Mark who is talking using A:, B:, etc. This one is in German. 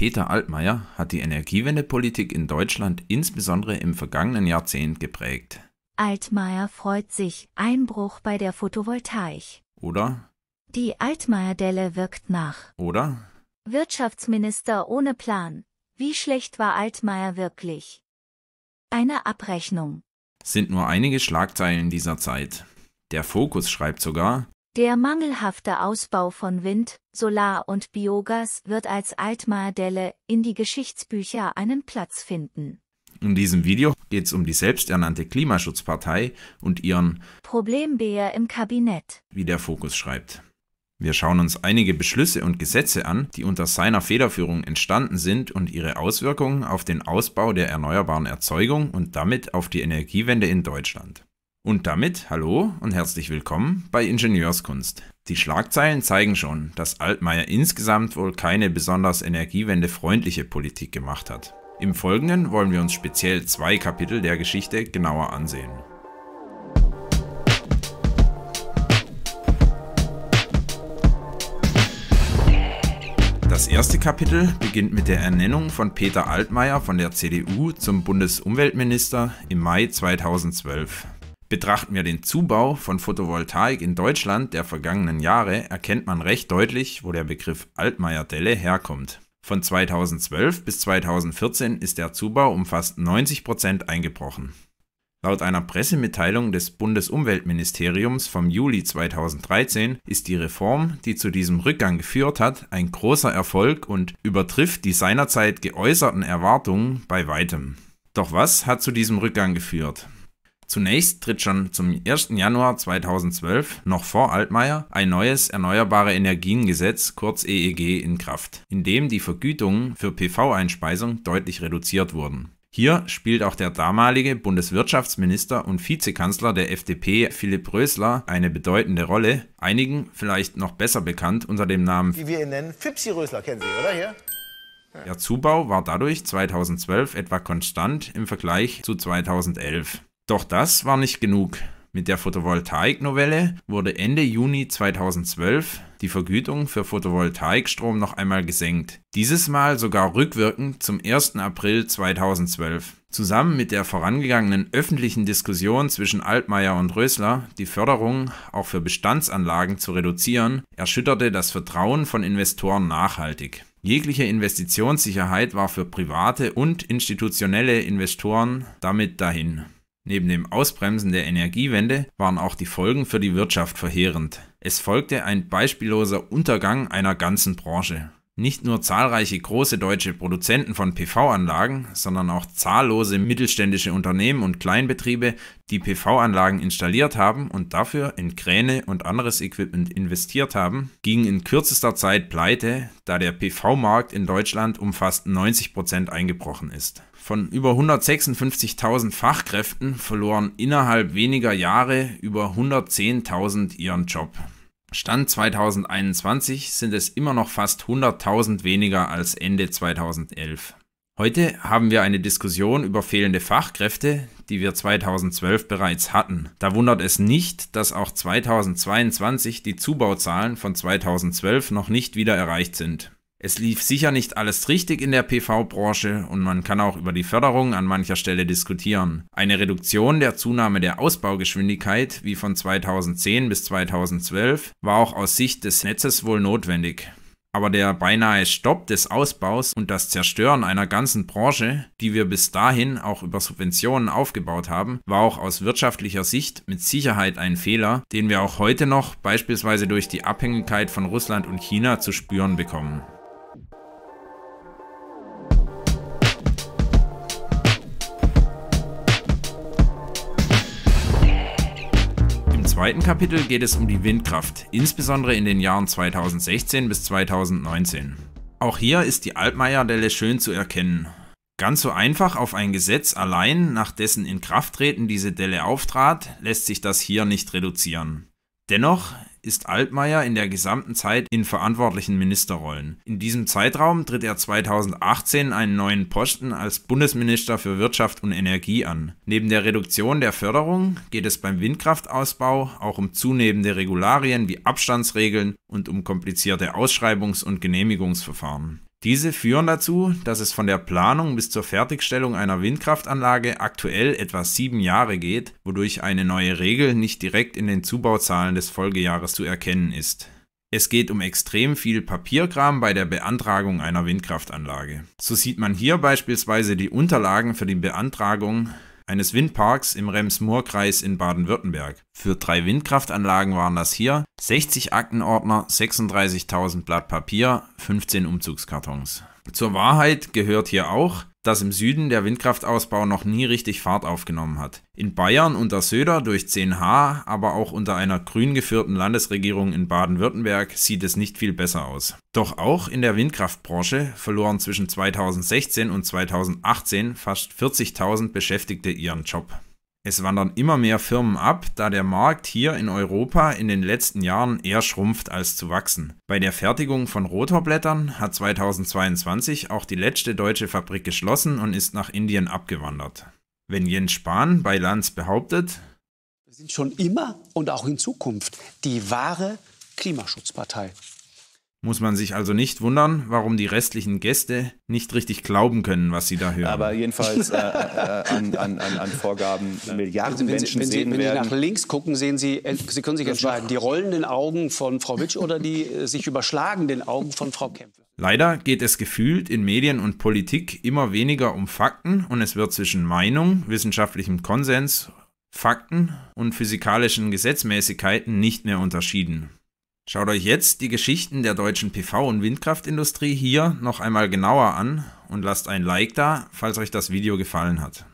A: Peter Altmaier hat die Energiewendepolitik in Deutschland insbesondere im vergangenen Jahrzehnt geprägt. Altmaier freut sich, Einbruch bei der Photovoltaik. Oder? Die Altmaier-Delle wirkt nach. Oder? Wirtschaftsminister ohne Plan. Wie schlecht war Altmaier wirklich? Eine Abrechnung. Sind nur einige Schlagzeilen dieser Zeit. Der Fokus schreibt sogar, der mangelhafte Ausbau von Wind, Solar und Biogas wird als Altmahdelle in die Geschichtsbücher einen Platz finden. In diesem Video geht es um die selbsternannte Klimaschutzpartei und ihren Problembär im Kabinett, wie der Fokus schreibt. Wir schauen uns einige Beschlüsse und Gesetze an, die unter seiner Federführung entstanden sind und ihre Auswirkungen auf den Ausbau der erneuerbaren Erzeugung und damit auf die Energiewende in Deutschland. Und damit hallo und herzlich willkommen bei Ingenieurskunst. Die Schlagzeilen zeigen schon, dass Altmaier insgesamt wohl keine besonders energiewendefreundliche Politik gemacht hat. Im Folgenden wollen wir uns speziell zwei Kapitel der Geschichte genauer ansehen. Das erste Kapitel beginnt mit der Ernennung von Peter Altmaier von der CDU zum Bundesumweltminister im Mai 2012. Betrachten wir den Zubau von Photovoltaik in Deutschland der vergangenen Jahre, erkennt man recht deutlich, wo der Begriff Altmaier-Delle herkommt. Von 2012 bis 2014 ist der Zubau um fast 90 Prozent eingebrochen. Laut einer Pressemitteilung des Bundesumweltministeriums vom Juli 2013 ist die Reform, die zu diesem Rückgang geführt hat, ein großer Erfolg und übertrifft die seinerzeit geäußerten Erwartungen bei weitem. Doch was hat zu diesem Rückgang geführt? Zunächst tritt schon zum 1. Januar 2012, noch vor Altmaier, ein neues Erneuerbare Energien-Gesetz, kurz EEG, in Kraft, in dem die Vergütungen für PV-Einspeisung deutlich reduziert wurden. Hier spielt auch der damalige Bundeswirtschaftsminister und Vizekanzler der FDP Philipp Rösler eine bedeutende Rolle, einigen vielleicht noch besser bekannt unter dem Namen wie wir ihn nennen, Fipsi Rösler kennen Sie, oder hier? Der Zubau war dadurch 2012 etwa konstant im Vergleich zu 2011. Doch das war nicht genug. Mit der Photovoltaik-Novelle wurde Ende Juni 2012 die Vergütung für Photovoltaikstrom noch einmal gesenkt. Dieses Mal sogar rückwirkend zum 1. April 2012. Zusammen mit der vorangegangenen öffentlichen Diskussion zwischen Altmaier und Rösler, die Förderung auch für Bestandsanlagen zu reduzieren, erschütterte das Vertrauen von Investoren nachhaltig. Jegliche Investitionssicherheit war für private und institutionelle Investoren damit dahin. Neben dem Ausbremsen der Energiewende waren auch die Folgen für die Wirtschaft verheerend. Es folgte ein beispielloser Untergang einer ganzen Branche nicht nur zahlreiche große deutsche Produzenten von PV-Anlagen, sondern auch zahllose mittelständische Unternehmen und Kleinbetriebe, die PV-Anlagen installiert haben und dafür in Kräne und anderes Equipment investiert haben, gingen in kürzester Zeit pleite, da der PV-Markt in Deutschland um fast 90% Prozent eingebrochen ist. Von über 156.000 Fachkräften verloren innerhalb weniger Jahre über 110.000 ihren Job. Stand 2021 sind es immer noch fast 100.000 weniger als Ende 2011. Heute haben wir eine Diskussion über fehlende Fachkräfte, die wir 2012 bereits hatten. Da wundert es nicht, dass auch 2022 die Zubauzahlen von 2012 noch nicht wieder erreicht sind. Es lief sicher nicht alles richtig in der PV-Branche und man kann auch über die Förderung an mancher Stelle diskutieren. Eine Reduktion der Zunahme der Ausbaugeschwindigkeit wie von 2010 bis 2012 war auch aus Sicht des Netzes wohl notwendig. Aber der beinahe Stopp des Ausbaus und das Zerstören einer ganzen Branche, die wir bis dahin auch über Subventionen aufgebaut haben, war auch aus wirtschaftlicher Sicht mit Sicherheit ein Fehler, den wir auch heute noch beispielsweise durch die Abhängigkeit von Russland und China zu spüren bekommen. zweiten Kapitel geht es um die Windkraft, insbesondere in den Jahren 2016 bis 2019. Auch hier ist die Altmaier-Delle schön zu erkennen. Ganz so einfach auf ein Gesetz allein, nach dessen Inkrafttreten diese Delle auftrat, lässt sich das hier nicht reduzieren. Dennoch, ist Altmaier in der gesamten Zeit in verantwortlichen Ministerrollen. In diesem Zeitraum tritt er 2018 einen neuen Posten als Bundesminister für Wirtschaft und Energie an. Neben der Reduktion der Förderung geht es beim Windkraftausbau auch um zunehmende Regularien wie Abstandsregeln und um komplizierte Ausschreibungs- und Genehmigungsverfahren. Diese führen dazu, dass es von der Planung bis zur Fertigstellung einer Windkraftanlage aktuell etwa sieben Jahre geht, wodurch eine neue Regel nicht direkt in den Zubauzahlen des Folgejahres zu erkennen ist. Es geht um extrem viel Papierkram bei der Beantragung einer Windkraftanlage. So sieht man hier beispielsweise die Unterlagen für die Beantragung eines Windparks im Rems-Murr-Kreis in Baden-Württemberg. Für drei Windkraftanlagen waren das hier 60 Aktenordner, 36.000 Blatt Papier, 15 Umzugskartons. Zur Wahrheit gehört hier auch, dass im Süden der Windkraftausbau noch nie richtig Fahrt aufgenommen hat. In Bayern unter Söder durch 10H, aber auch unter einer grün geführten Landesregierung in Baden-Württemberg sieht es nicht viel besser aus. Doch auch in der Windkraftbranche verloren zwischen 2016 und 2018 fast 40.000 Beschäftigte ihren Job. Es wandern immer mehr Firmen ab, da der Markt hier in Europa in den letzten Jahren eher schrumpft als zu wachsen. Bei der Fertigung von Rotorblättern hat 2022 auch die letzte deutsche Fabrik geschlossen und ist nach Indien abgewandert. Wenn Jens Spahn bei Lanz behauptet, wir sind schon immer und auch in Zukunft die wahre Klimaschutzpartei. Muss man sich also nicht wundern, warum die restlichen Gäste nicht richtig glauben können, was sie da hören. Aber jedenfalls äh, äh, an, an, an, Vorgaben Milliarden wenn Menschen sie, wenn sehen sie, wenn werden. Wenn Sie nach links gucken, sehen Sie, äh, Sie können sich entscheiden, die rollenden Augen von Frau Witsch oder die äh, sich überschlagenden Augen von Frau Kempfe. Leider geht es gefühlt in Medien und Politik immer weniger um Fakten und es wird zwischen Meinung, wissenschaftlichem Konsens, Fakten und physikalischen Gesetzmäßigkeiten nicht mehr unterschieden. Schaut euch jetzt die Geschichten der deutschen PV- und Windkraftindustrie hier noch einmal genauer an und lasst ein Like da, falls euch das Video gefallen hat.